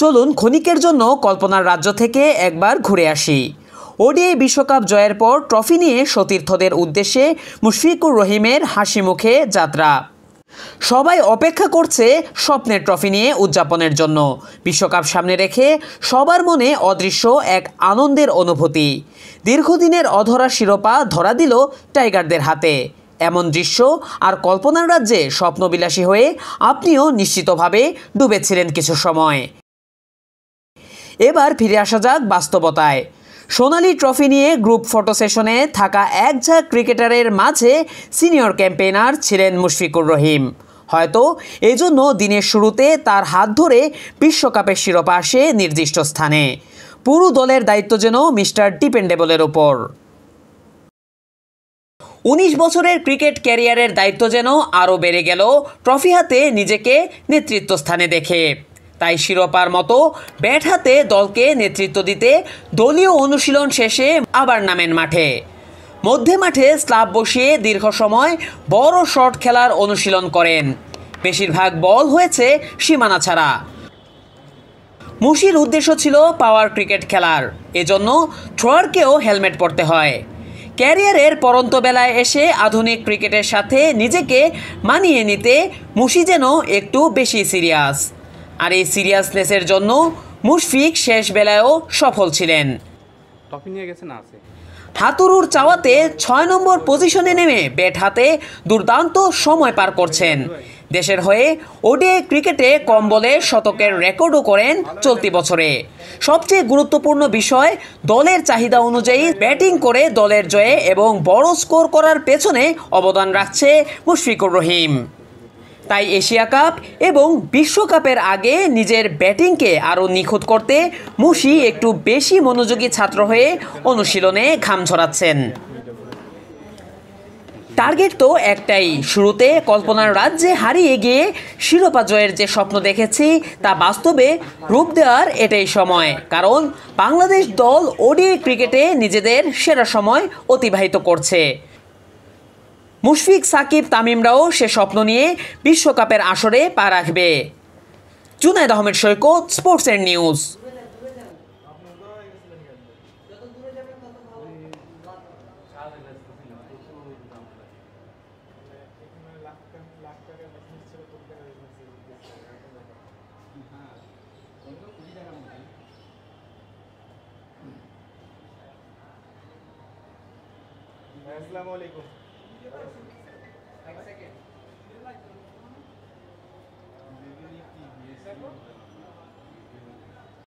চলুন ক্ষণিকের জন্য কল্পনার রাজ্য থেকে একবার ঘুরে আসি ওডিআই বিশ্বকাপ জয়ের পর ট্রফি নিয়ে সতীর্থদের উদ্দেশ্যে মুশফিকুর রহিমের হাসি মুখে যাত্রা সবাই অপেক্ষা করছে স্বপ্নের ট্রফি নিয়ে উদযাপনের জন্য বিশ্বকাপ সামনে রেখে সবার মনে অদৃশ্য এক আনন্দের অনুভূতি দীর্ঘদিনের অধরা শিরোপা ধরা দিল টাইগারদের হাতে এমন দৃশ্য আর কল্পনার রাজ্যে স্বপ্নবিলাসী হয়ে আপনিও নিশ্চিতভাবে ডুবেছিলেন কিছু সময় এবার ফিরে আসা যাক বাস্তবতায় সোনালি ট্রফি নিয়ে গ্রুপ ফটো সেশনে থাকা এক ঝাঁক ক্রিকেটারের মাঝে সিনিয়র ক্যাম্পেইনার ছিলেন মুশফিকুর রহিম হয়তো এজন্য দিনের শুরুতে তার হাত ধরে বিশ্বকাপের শিরোপা আসে নির্দিষ্ট স্থানে পুরো দলের দায়িত্ব যেন মিস্টার ডিপেন্ডেবলের ওপর উনিশ বছরের ক্রিকেট ক্যারিয়ারের দায়িত্ব যেন আরও বেড়ে গেল ট্রফি হাতে নিজেকে নেতৃত্ব স্থানে দেখে তাই শিরোপার মতো ব্যাট হাতে দলকে নেতৃত্ব দিতে দলীয় অনুশীলন শেষে আবার নামেন মাঠে মধ্যে মাঠে স্লাব বসিয়ে দীর্ঘ সময় বড় শট খেলার অনুশীলন করেন বেশিরভাগ বল হয়েছে সীমানা ছাড়া মুশির উদ্দেশ্য ছিল পাওয়ার ক্রিকেট খেলার এজন্য থ্রোয়ারকেও হেলমেট পরতে হয় ক্যারিয়ারের পরন্ত বেলায় এসে আধুনিক ক্রিকেটের সাথে নিজেকে মানিয়ে নিতে মুশি যেন একটু বেশি সিরিয়াস আর এই সিরিয়াসনেসের জন্য মুশফিক শেষ বেলায়ও সফল ছিলেন হাতুরুর চাওয়াতে ছয় নম্বর পজিশনে নেমে ব্যাট হাতে দুর্দান্ত সময় পার করছেন দেশের হয়ে ওডিআই ক্রিকেটে কম বলে শতকের রেকর্ডও করেন চলতি বছরে সবচেয়ে গুরুত্বপূর্ণ বিষয় দলের চাহিদা অনুযায়ী ব্যাটিং করে দলের জয়ে এবং বড় স্কোর করার পেছনে অবদান রাখছে মুশফিকুর রহিম তাই এশিয়া কাপ এবং বিশ্বকাপের আগে নিজের ব্যাটিংকে আরও নিখুঁত করতে মুশি একটু বেশি মনোযোগী ছাত্র হয়ে অনুশীলনে ঘাম ছড়াচ্ছেন টার্গেট তো একটাই শুরুতে কল্পনার রাজ্যে হারিয়ে গিয়ে শিরোপা জয়ের যে স্বপ্ন দেখেছি তা বাস্তবে রূপ দেওয়ার এটাই সময় কারণ বাংলাদেশ দল ওডিএ ক্রিকেটে নিজেদের সেরা সময় অতিবাহিত করছে মুশফিক সাকিব তামিমরাও সে স্বপ্ন নিয়ে বিশ্বকাপের আসরে পা রাখবে জুনায়দ আহমেদ সৈকত স্পোর্টস এর নিউজ আসসালামু আলাইকুম Next second.